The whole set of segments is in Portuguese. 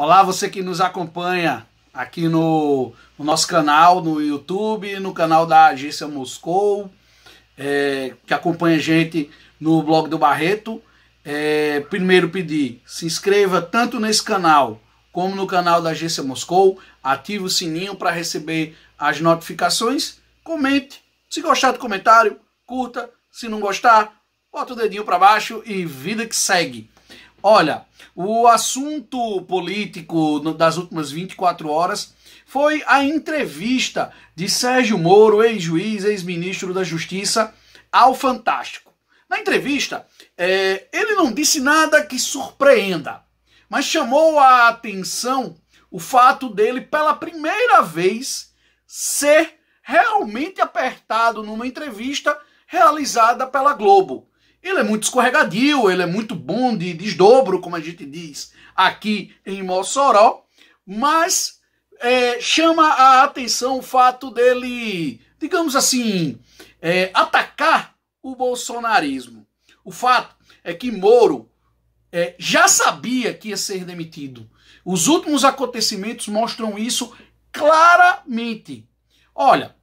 Olá, você que nos acompanha aqui no, no nosso canal, no YouTube, no canal da Agência Moscou, é, que acompanha a gente no blog do Barreto. É, primeiro pedir, se inscreva tanto nesse canal como no canal da Agência Moscou, ative o sininho para receber as notificações, comente, se gostar do comentário, curta, se não gostar, bota o dedinho para baixo e vida que segue. Olha, o assunto político das últimas 24 horas foi a entrevista de Sérgio Moro, ex-juiz, ex-ministro da Justiça, ao Fantástico. Na entrevista, é, ele não disse nada que surpreenda, mas chamou a atenção o fato dele, pela primeira vez, ser realmente apertado numa entrevista realizada pela Globo. Ele é muito escorregadio, ele é muito bom de desdobro, como a gente diz aqui em Mossoró, mas é, chama a atenção o fato dele, digamos assim, é, atacar o bolsonarismo. O fato é que Moro é, já sabia que ia ser demitido. Os últimos acontecimentos mostram isso claramente. Olha,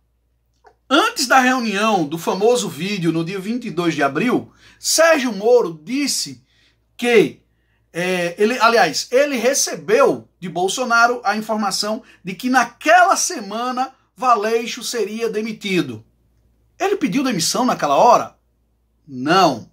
Antes da reunião do famoso vídeo no dia 22 de abril, Sérgio Moro disse que é, ele, aliás, ele recebeu de Bolsonaro a informação de que naquela semana Valeixo seria demitido. Ele pediu demissão naquela hora? Não.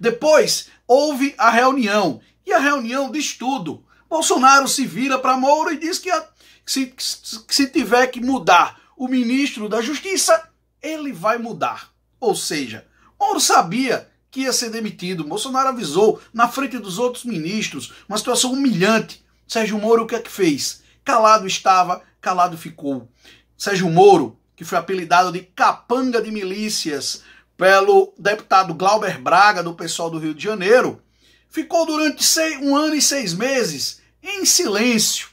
Depois houve a reunião e a reunião de estudo. Bolsonaro se vira para Moro e diz que, a, que, se, que se tiver que mudar o ministro da Justiça, ele vai mudar. Ou seja, Moro sabia que ia ser demitido. Bolsonaro avisou na frente dos outros ministros, uma situação humilhante. Sérgio Moro o que é que fez? Calado estava, calado ficou. Sérgio Moro, que foi apelidado de capanga de milícias pelo deputado Glauber Braga, do pessoal do Rio de Janeiro, ficou durante um ano e seis meses em silêncio.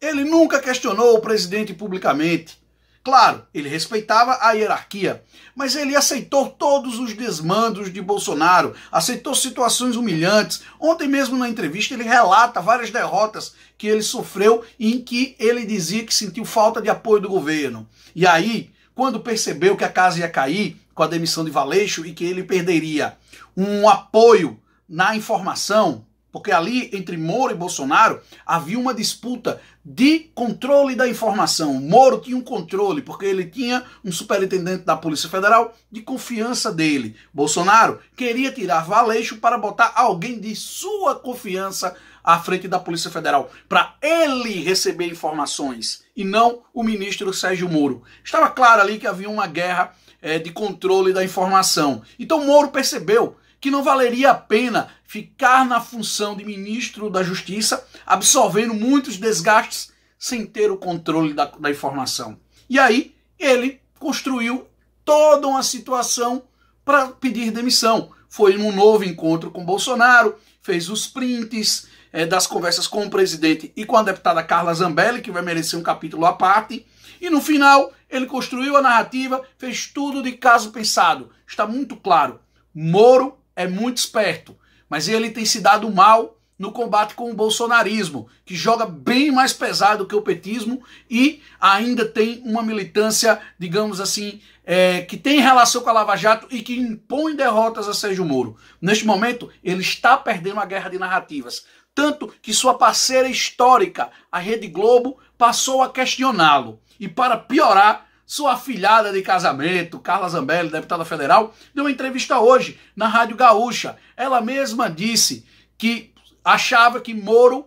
Ele nunca questionou o presidente publicamente. Claro, ele respeitava a hierarquia, mas ele aceitou todos os desmandos de Bolsonaro, aceitou situações humilhantes. Ontem mesmo na entrevista ele relata várias derrotas que ele sofreu em que ele dizia que sentiu falta de apoio do governo. E aí, quando percebeu que a casa ia cair com a demissão de Valeixo e que ele perderia um apoio na informação, porque ali, entre Moro e Bolsonaro, havia uma disputa de controle da informação. Moro tinha um controle, porque ele tinha um superintendente da Polícia Federal de confiança dele. Bolsonaro queria tirar Valeixo para botar alguém de sua confiança à frente da Polícia Federal, para ele receber informações e não o ministro Sérgio Moro. Estava claro ali que havia uma guerra é, de controle da informação. Então Moro percebeu que não valeria a pena ficar na função de ministro da Justiça, absorvendo muitos desgastes sem ter o controle da, da informação. E aí ele construiu toda uma situação para pedir demissão. Foi um novo encontro com Bolsonaro, fez os prints é, das conversas com o presidente e com a deputada Carla Zambelli, que vai merecer um capítulo à parte. E no final, ele construiu a narrativa, fez tudo de caso pensado. Está muito claro. Moro é muito esperto, mas ele tem se dado mal no combate com o bolsonarismo, que joga bem mais pesado que o petismo e ainda tem uma militância, digamos assim, é, que tem relação com a Lava Jato e que impõe derrotas a Sérgio Moro. Neste momento, ele está perdendo a guerra de narrativas. Tanto que sua parceira histórica, a Rede Globo, passou a questioná-lo. E para piorar, sua filhada de casamento, Carla Zambelli, deputada federal, deu uma entrevista hoje na Rádio Gaúcha. Ela mesma disse que achava que Moro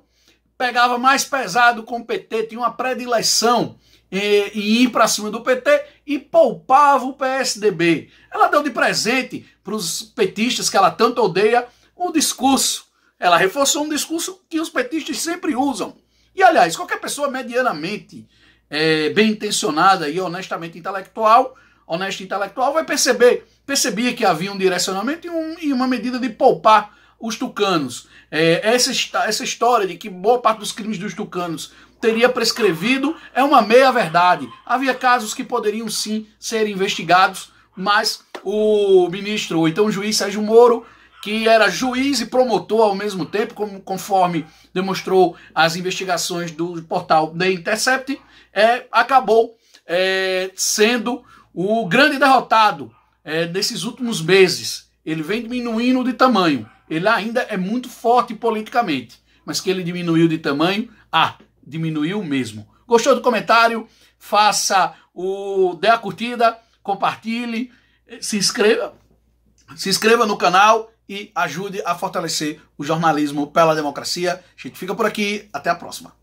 pegava mais pesado com o PT, tinha uma predileção em, eh, em ir para cima do PT e poupava o PSDB. Ela deu de presente para os petistas que ela tanto odeia um discurso. Ela reforçou um discurso que os petistas sempre usam. E aliás, qualquer pessoa medianamente é, bem intencionada e honestamente intelectual, honesta intelectual, vai perceber, percebia que havia um direcionamento e, um, e uma medida de poupar os tucanos. É, essa, essa história de que boa parte dos crimes dos tucanos teria prescrevido é uma meia-verdade. Havia casos que poderiam sim ser investigados, mas o ministro, ou então o juiz Sérgio Moro, que era juiz e promotor ao mesmo tempo, como, conforme demonstrou as investigações do portal The Intercept, é, acabou é, sendo o grande derrotado é, desses últimos meses. Ele vem diminuindo de tamanho. Ele ainda é muito forte politicamente, mas que ele diminuiu de tamanho, ah, diminuiu mesmo. Gostou do comentário? Faça o dê a curtida, compartilhe, se inscreva, se inscreva no canal e ajude a fortalecer o jornalismo pela democracia. A gente fica por aqui, até a próxima.